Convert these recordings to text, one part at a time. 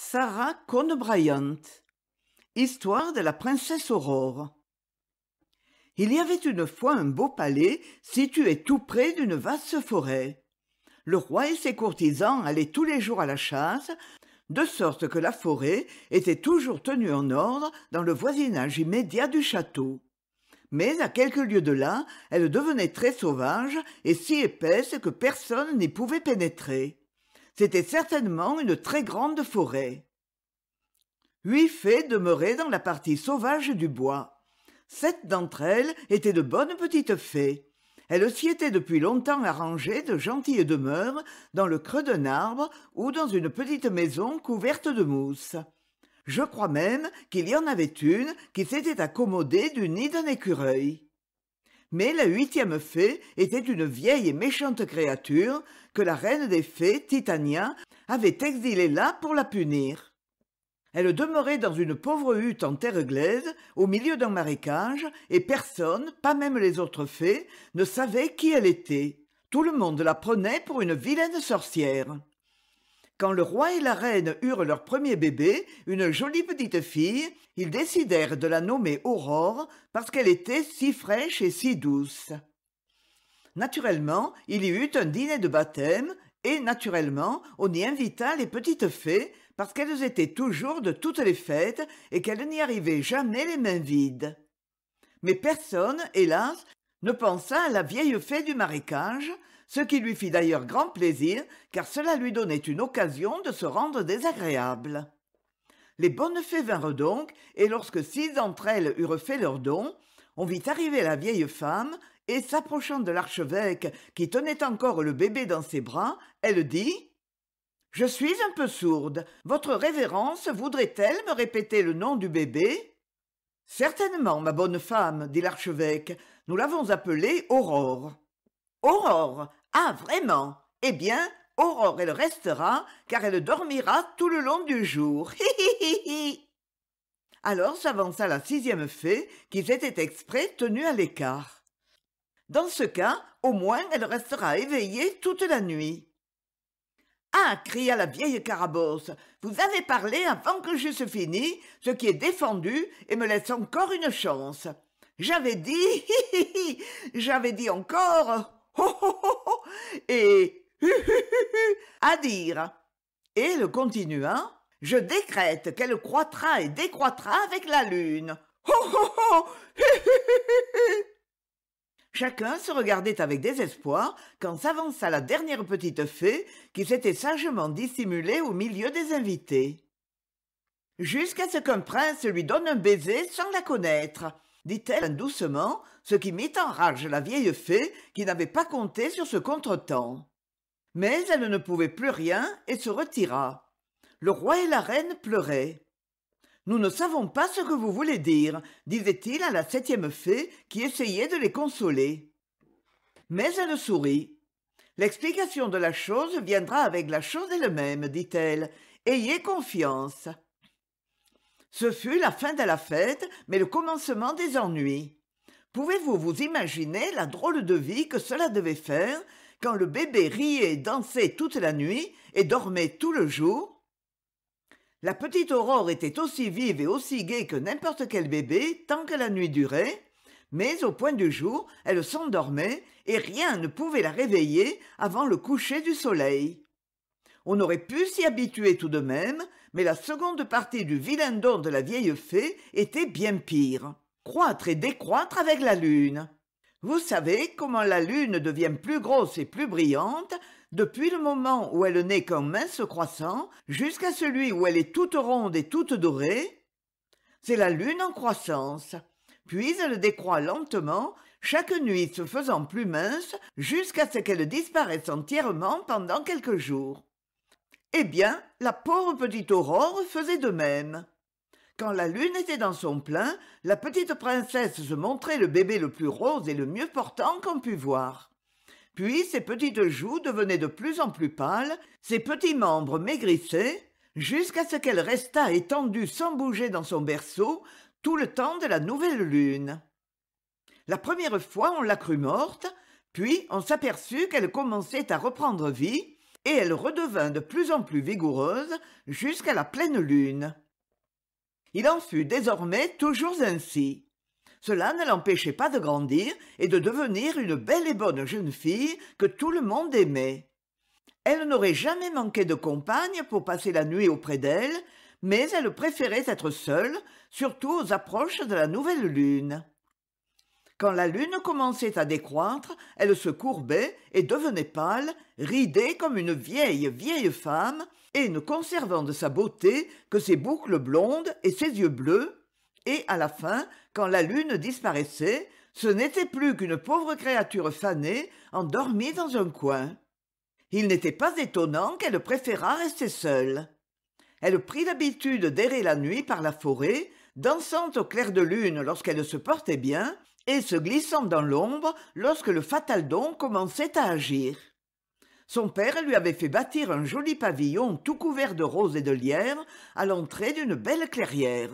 Sarah Cone Histoire de la princesse Aurore Il y avait une fois un beau palais situé tout près d'une vaste forêt. Le roi et ses courtisans allaient tous les jours à la chasse, de sorte que la forêt était toujours tenue en ordre dans le voisinage immédiat du château. Mais à quelques lieues de là, elle devenait très sauvage et si épaisse que personne n'y pouvait pénétrer c'était certainement une très grande forêt huit fées demeuraient dans la partie sauvage du bois sept d'entre elles étaient de bonnes petites fées elles s'y étaient depuis longtemps arrangées de gentilles demeures dans le creux d'un arbre ou dans une petite maison couverte de mousse je crois même qu'il y en avait une qui s'était accommodée du nid d'un écureuil mais la huitième fée était une vieille et méchante créature que la reine des fées, Titania, avait exilée là pour la punir. Elle demeurait dans une pauvre hutte en terre glaise, au milieu d'un marécage, et personne, pas même les autres fées, ne savait qui elle était. Tout le monde la prenait pour une vilaine sorcière quand le roi et la reine eurent leur premier bébé une jolie petite fille ils décidèrent de la nommer aurore parce qu'elle était si fraîche et si douce naturellement il y eut un dîner de baptême et naturellement on y invita les petites fées parce qu'elles étaient toujours de toutes les fêtes et qu'elles n'y arrivaient jamais les mains vides mais personne hélas ne pensa à la vieille fée du marécage ce qui lui fit d'ailleurs grand plaisir car cela lui donnait une occasion de se rendre désagréable les bonnes fées vinrent donc et lorsque six d'entre elles eurent fait leur don on vit arriver la vieille femme et s'approchant de l'archevêque qui tenait encore le bébé dans ses bras elle dit je suis un peu sourde. Votre révérence voudrait-elle me répéter le nom du bébé Certainement, ma bonne femme, dit l'archevêque. Nous l'avons appelée Aurore. Aurore, ah, vraiment Eh bien, Aurore, elle restera, car elle dormira tout le long du jour. Hi Alors s'avança la sixième fée, qui s'était exprès tenue à l'écart. Dans ce cas, au moins, elle restera éveillée toute la nuit. Ah cria la vieille carabosse, vous avez parlé avant que j'eusse fini, ce qui est défendu et me laisse encore une chance. J'avais dit, j'avais dit encore, et à dire. Et le continuant, je décrète qu'elle croîtra et décroîtra avec la lune. Chacun se regardait avec désespoir quand s'avança la dernière petite fée qui s'était sagement dissimulée au milieu des invités. Jusqu'à ce qu'un prince lui donne un baiser sans la connaître dit-elle doucement ce qui mit en rage la vieille fée qui n'avait pas compté sur ce contretemps mais elle ne pouvait plus rien et se retira le roi et la reine pleuraient nous ne savons pas ce que vous voulez dire disait-il à la septième fée qui essayait de les consoler mais elle sourit l'explication de la chose viendra avec la chose elle-même dit-elle ayez confiance ce fut la fin de la fête mais le commencement des ennuis pouvez-vous vous imaginer la drôle de vie que cela devait faire quand le bébé riait et dansait toute la nuit et dormait tout le jour la petite aurore était aussi vive et aussi gaie que n'importe quel bébé tant que la nuit durait mais au point du jour elle s'endormait et rien ne pouvait la réveiller avant le coucher du soleil on aurait pu s'y habituer tout de même mais la seconde partie du vilain don de la vieille fée était bien pire croître et décroître avec la lune vous savez comment la lune devient plus grosse et plus brillante depuis le moment où elle n'est qu'un mince croissant jusqu'à celui où elle est toute ronde et toute dorée c'est la lune en croissance puis elle décroît lentement chaque nuit se faisant plus mince jusqu'à ce qu'elle disparaisse entièrement pendant quelques jours eh bien la pauvre petite aurore faisait de même quand la lune était dans son plein la petite princesse se montrait le bébé le plus rose et le mieux portant qu'on pût voir puis ses petites joues devenaient de plus en plus pâles ses petits membres maigrissaient jusqu'à ce qu'elle restât étendue sans bouger dans son berceau tout le temps de la nouvelle lune la première fois on la crut morte puis on s'aperçut qu'elle commençait à reprendre vie et elle redevint de plus en plus vigoureuse jusqu'à la pleine lune. Il en fut désormais toujours ainsi. Cela ne l'empêchait pas de grandir et de devenir une belle et bonne jeune fille que tout le monde aimait. Elle n'aurait jamais manqué de compagne pour passer la nuit auprès d'elle, mais elle préférait être seule, surtout aux approches de la nouvelle lune quand la lune commençait à décroître elle se courbait et devenait pâle ridée comme une vieille vieille femme et ne conservant de sa beauté que ses boucles blondes et ses yeux bleus et à la fin quand la lune disparaissait ce n'était plus qu'une pauvre créature fanée endormie dans un coin il n'était pas étonnant qu'elle préférât rester seule elle prit l'habitude d'errer la nuit par la forêt dansant au clair de lune lorsqu'elle se portait bien et se glissant dans l'ombre lorsque le fatal don commençait à agir. Son père lui avait fait bâtir un joli pavillon tout couvert de roses et de lièvres à l'entrée d'une belle clairière.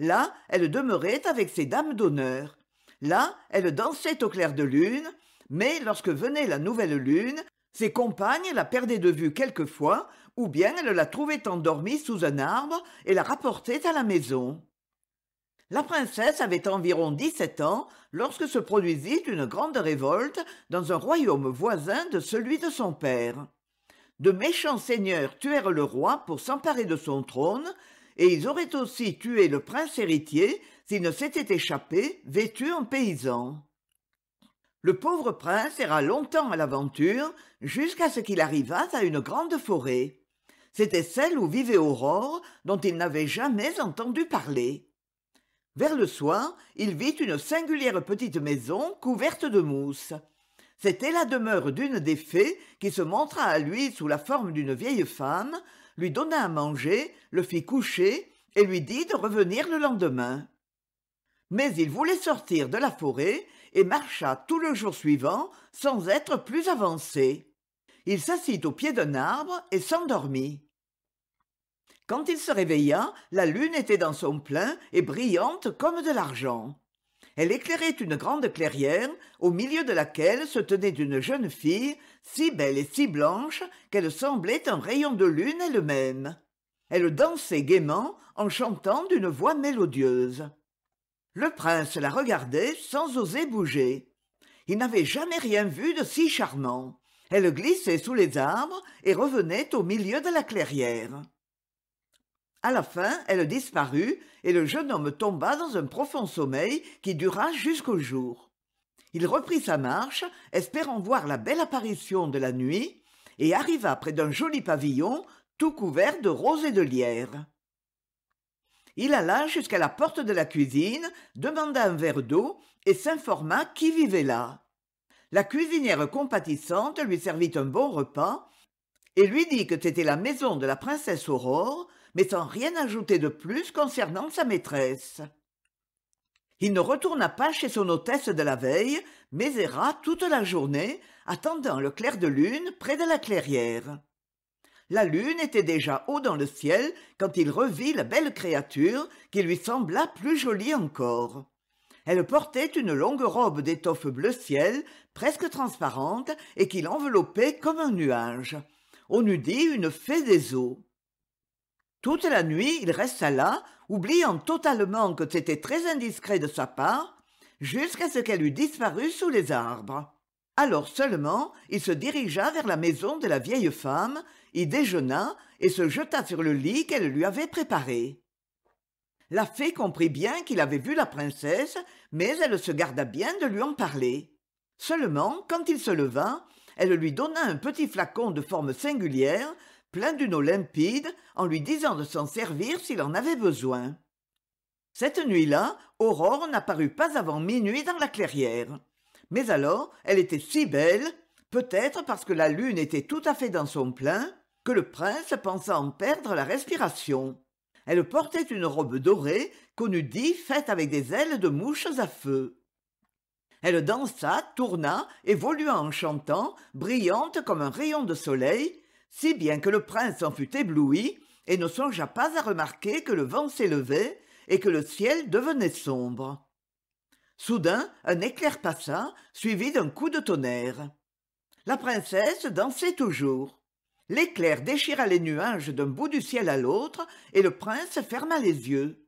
Là, elle demeurait avec ses dames d'honneur. Là, elle dansait au clair de lune, mais lorsque venait la nouvelle lune, ses compagnes la perdaient de vue quelquefois, ou bien elle la trouvait endormie sous un arbre et la rapportait à la maison la princesse avait environ dix-sept ans lorsque se produisit une grande révolte dans un royaume voisin de celui de son père de méchants seigneurs tuèrent le roi pour s'emparer de son trône et ils auraient aussi tué le prince héritier s'il ne s'était échappé vêtu en paysan le pauvre prince erra longtemps à l'aventure jusqu'à ce qu'il arrivât à une grande forêt c'était celle où vivait aurore dont il n'avait jamais entendu parler vers le soir il vit une singulière petite maison couverte de mousse c'était la demeure d'une des fées qui se montra à lui sous la forme d'une vieille femme lui donna à manger le fit coucher et lui dit de revenir le lendemain mais il voulait sortir de la forêt et marcha tout le jour suivant sans être plus avancé il s'assit au pied d'un arbre et s'endormit quand il se réveilla la lune était dans son plein et brillante comme de l'argent elle éclairait une grande clairière au milieu de laquelle se tenait une jeune fille si belle et si blanche qu'elle semblait un rayon de lune elle-même elle dansait gaiement en chantant d'une voix mélodieuse le prince la regardait sans oser bouger il n'avait jamais rien vu de si charmant elle glissait sous les arbres et revenait au milieu de la clairière à la fin elle disparut et le jeune homme tomba dans un profond sommeil qui dura jusqu'au jour il reprit sa marche espérant voir la belle apparition de la nuit et arriva près d'un joli pavillon tout couvert de roses et de lierre il alla jusqu'à la porte de la cuisine demanda un verre d'eau et s'informa qui vivait là la cuisinière compatissante lui servit un bon repas et lui dit que c'était la maison de la princesse aurore mais sans rien ajouter de plus concernant sa maîtresse il ne retourna pas chez son hôtesse de la veille mais erra toute la journée attendant le clair de lune près de la clairière la lune était déjà haut dans le ciel quand il revit la belle créature qui lui sembla plus jolie encore elle portait une longue robe d'étoffe bleu ciel presque transparente et qui l'enveloppait comme un nuage on eût dit une fée des eaux toute la nuit il resta là oubliant totalement que c'était très indiscret de sa part jusqu'à ce qu'elle eût disparu sous les arbres alors seulement il se dirigea vers la maison de la vieille femme y déjeuna et se jeta sur le lit qu'elle lui avait préparé la fée comprit bien qu'il avait vu la princesse mais elle se garda bien de lui en parler seulement quand il se leva elle lui donna un petit flacon de forme singulière plein d'une eau limpide en lui disant de s'en servir s'il en avait besoin cette nuit-là aurore n'apparut pas avant minuit dans la clairière mais alors elle était si belle peut-être parce que la lune était tout à fait dans son plein que le prince pensa en perdre la respiration elle portait une robe dorée qu'on eût dit faite avec des ailes de mouches à feu elle dansa tourna évolua en chantant brillante comme un rayon de soleil si bien que le prince en fut ébloui et ne songea pas à remarquer que le vent s'élevait et que le ciel devenait sombre soudain un éclair passa suivi d'un coup de tonnerre la princesse dansait toujours l'éclair déchira les nuages d'un bout du ciel à l'autre et le prince ferma les yeux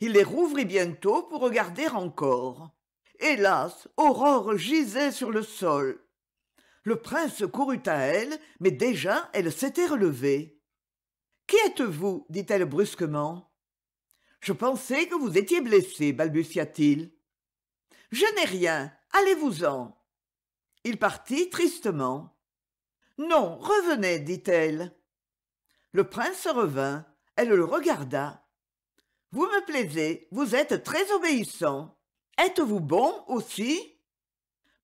il les rouvrit bientôt pour regarder encore hélas aurore gisait sur le sol le prince courut à elle mais déjà elle s'était relevée qui êtes-vous dit-elle brusquement je pensais que vous étiez blessé balbutia-t-il je n'ai rien allez-vous-en il partit tristement non revenez dit-elle le prince revint elle le regarda vous me plaisez vous êtes très obéissant êtes-vous bon aussi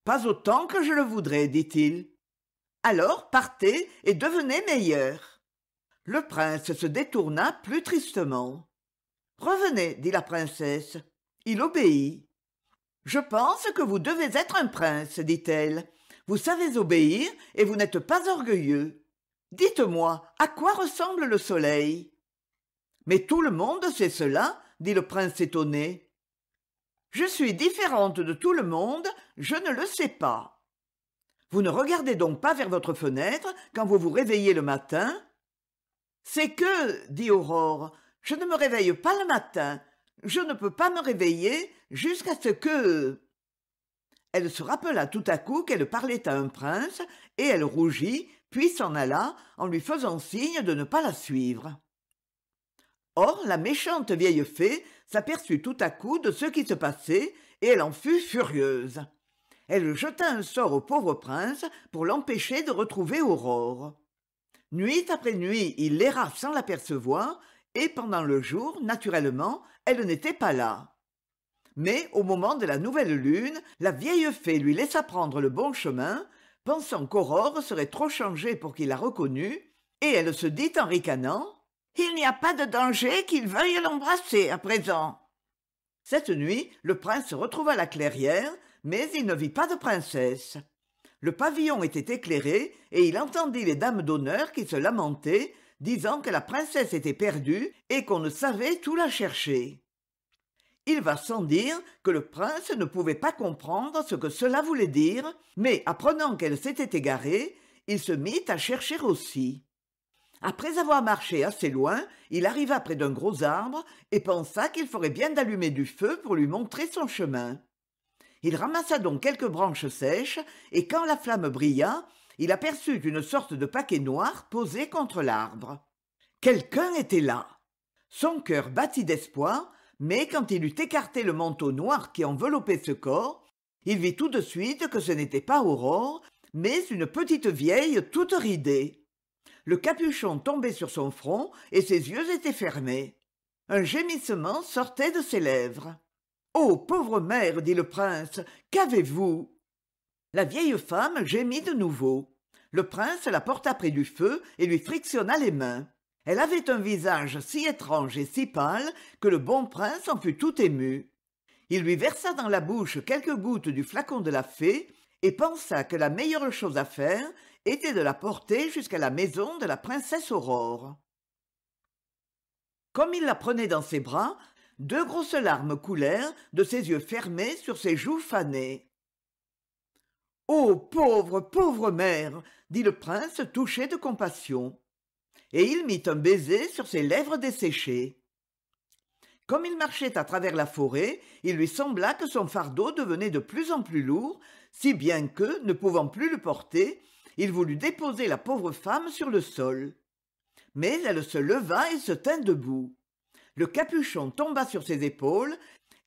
pas autant que je le voudrais dit-il alors partez et devenez meilleur le prince se détourna plus tristement revenez dit la princesse il obéit je pense que vous devez être un prince dit-elle vous savez obéir et vous n'êtes pas orgueilleux dites-moi à quoi ressemble le soleil mais tout le monde sait cela dit le prince étonné je suis différente de tout le monde je ne le sais pas vous ne regardez donc pas vers votre fenêtre quand vous vous réveillez le matin c'est que dit aurore je ne me réveille pas le matin je ne peux pas me réveiller jusqu'à ce que elle se rappela tout à coup qu'elle parlait à un prince et elle rougit puis s'en alla en lui faisant signe de ne pas la suivre or la méchante vieille fée s'aperçut tout à coup de ce qui se passait et elle en fut furieuse elle jeta un sort au pauvre prince pour l'empêcher de retrouver aurore nuit après nuit il l'erra sans l'apercevoir et pendant le jour naturellement elle n'était pas là mais au moment de la nouvelle lune la vieille fée lui laissa prendre le bon chemin pensant qu'aurore serait trop changée pour qu'il la reconnût et elle se dit en ricanant il n'y a pas de danger qu'il veuille l'embrasser à présent. Cette nuit, le prince retrouva la clairière, mais il ne vit pas de princesse. Le pavillon était éclairé, et il entendit les dames d'honneur qui se lamentaient, disant que la princesse était perdue et qu'on ne savait où la chercher. Il va sans dire que le prince ne pouvait pas comprendre ce que cela voulait dire, mais apprenant qu'elle s'était égarée, il se mit à chercher aussi après avoir marché assez loin il arriva près d'un gros arbre et pensa qu'il ferait bien d'allumer du feu pour lui montrer son chemin il ramassa donc quelques branches sèches et quand la flamme brilla il aperçut une sorte de paquet noir posé contre l'arbre quelqu'un était là son cœur battit d'espoir mais quand il eut écarté le manteau noir qui enveloppait ce corps il vit tout de suite que ce n'était pas aurore mais une petite vieille toute ridée le capuchon tombait sur son front et ses yeux étaient fermés un gémissement sortait de ses lèvres Ô oh, pauvre mère dit le prince qu'avez-vous la vieille femme gémit de nouveau le prince la porta près du feu et lui frictionna les mains elle avait un visage si étrange et si pâle que le bon prince en fut tout ému il lui versa dans la bouche quelques gouttes du flacon de la fée et pensa que la meilleure chose à faire était de la porter jusqu'à la maison de la princesse aurore comme il la prenait dans ses bras deux grosses larmes coulèrent de ses yeux fermés sur ses joues fanées ô oh, pauvre pauvre mère dit le prince touché de compassion et il mit un baiser sur ses lèvres desséchées comme il marchait à travers la forêt, il lui sembla que son fardeau devenait de plus en plus lourd, si bien que, ne pouvant plus le porter, il voulut déposer la pauvre femme sur le sol mais elle se leva et se tint debout le capuchon tomba sur ses épaules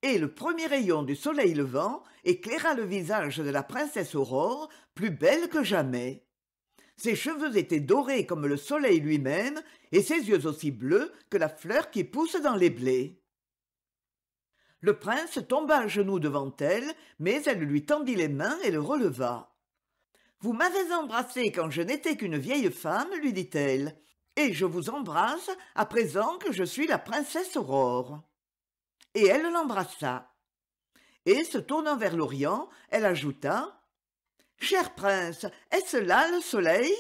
et le premier rayon du soleil levant éclaira le visage de la princesse aurore plus belle que jamais ses cheveux étaient dorés comme le soleil lui-même et ses yeux aussi bleus que la fleur qui pousse dans les blés le prince tomba à genoux devant elle mais elle lui tendit les mains et le releva vous m'avez embrassée quand je n'étais qu'une vieille femme lui dit-elle et je vous embrasse à présent que je suis la princesse aurore et elle l'embrassa et se tournant vers l'orient elle ajouta cher prince est-ce là le soleil